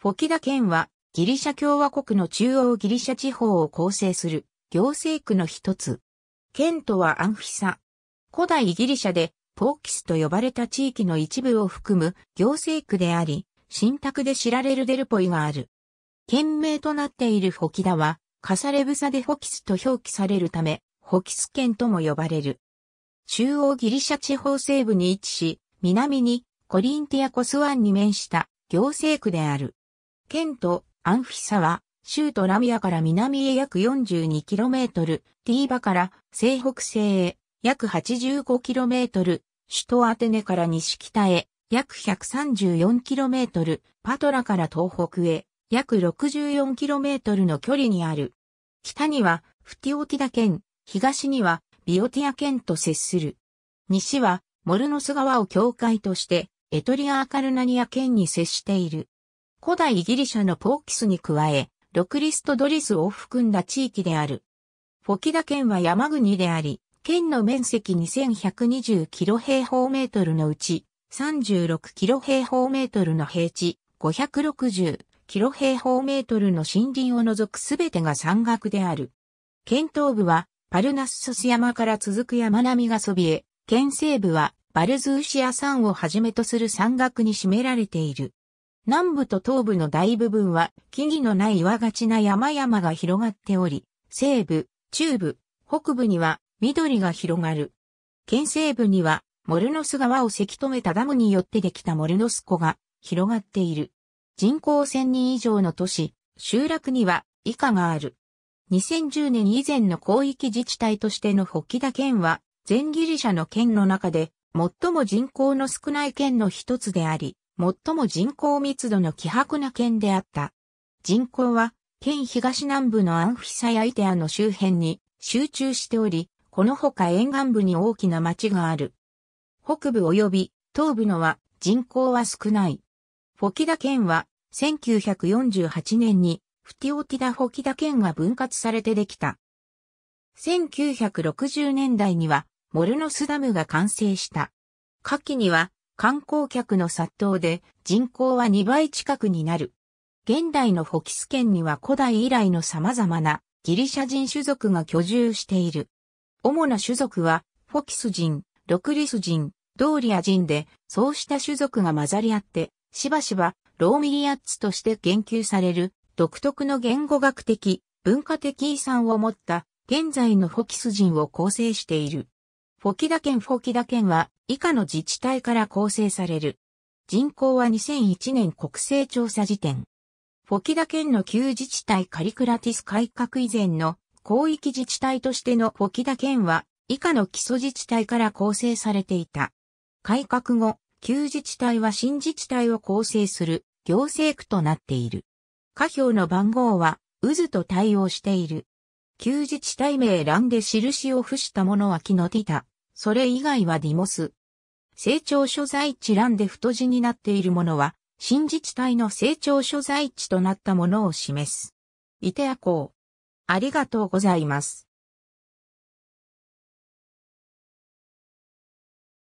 フォキダ県はギリシャ共和国の中央ギリシャ地方を構成する行政区の一つ。県とはアンフィサ。古代ギリシャでポーキスと呼ばれた地域の一部を含む行政区であり、新宅で知られるデルポイがある。県名となっているフォキダは、カサレブサでフォキスと表記されるため、フォキス県とも呼ばれる。中央ギリシャ地方西部に位置し、南にコリンティアコスワンに面した行政区である。県とアンフィサは、州都ラミアから南へ約 42km、ティーバから西北西へ約 85km、首都アテネから西北へ約 134km、パトラから東北へ約 64km の距離にある。北にはフティオティダ県、東にはビオティア県と接する。西はモルノス川を境界としてエトリア・アカルナニア県に接している。古代ギリシャのポーキスに加え、ロクリストドリスを含んだ地域である。フォキダ県は山国であり、県の面積2120キロ平方メートルのうち、36キロ平方メートルの平地、560キロ平方メートルの森林を除くすべてが山岳である。県東部はパルナッソス山から続く山並みがそびえ、県西部はバルズーシア山をはじめとする山岳に占められている。南部と東部の大部分は木々のない岩がちな山々が広がっており、西部、中部、北部には緑が広がる。県西部にはモルノス川をせき止めたダムによってできたモルノス湖が広がっている。人口1000人以上の都市、集落には以下がある。2010年以前の広域自治体としての北キダ県は、全ギリシャの県の中で、最も人口の少ない県の一つであり、最も人口密度の希薄な県であった。人口は、県東南部のアンフィサやイテアの周辺に集中しており、このほか沿岸部に大きな町がある。北部及び東部のは人口は少ない。フォキダ県は1948年にフティオティダ・フォキダ県が分割されてできた。1960年代にはモルノスダムが完成した。夏季には観光客の殺到で人口は2倍近くになる。現代のフォキス県には古代以来の様々なギリシャ人種族が居住している。主な種族はフォキス人、ロクリス人、ドーリア人で、そうした種族が混ざり合って、しばしばローミリアッツとして言及される独特の言語学的、文化的遺産を持った現在のフォキス人を構成している。フォキダ県フォキダ県は以下の自治体から構成される。人口は2001年国勢調査時点。フォキダ県の旧自治体カリクラティス改革以前の広域自治体としてのフォキダ県は以下の基礎自治体から構成されていた。改革後、旧自治体は新自治体を構成する行政区となっている。下表の番号は渦と対応している。旧自治体名欄で印を付したものはキノティタ。それ以外はディモス。成長所在地欄で太字になっているものは、新自治体の成長所在地となったものを示す。イテア港。ありがとうございます。